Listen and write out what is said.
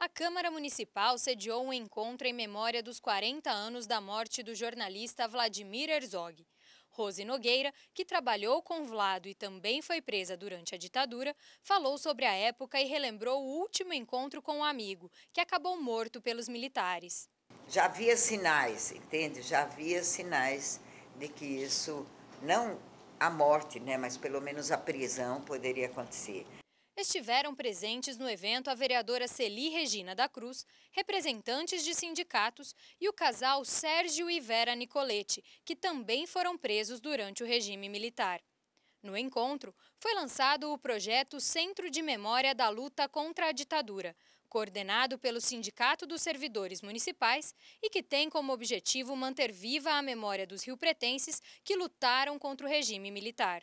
A Câmara Municipal sediou um encontro em memória dos 40 anos da morte do jornalista Vladimir Herzog. Rose Nogueira, que trabalhou com Vlado e também foi presa durante a ditadura, falou sobre a época e relembrou o último encontro com o um amigo, que acabou morto pelos militares. Já havia sinais, entende? Já havia sinais de que isso, não a morte, né, mas pelo menos a prisão poderia acontecer. Estiveram presentes no evento a vereadora Celi Regina da Cruz, representantes de sindicatos e o casal Sérgio e Vera Nicoletti, que também foram presos durante o regime militar. No encontro, foi lançado o projeto Centro de Memória da Luta contra a Ditadura, coordenado pelo Sindicato dos Servidores Municipais e que tem como objetivo manter viva a memória dos riopretenses que lutaram contra o regime militar.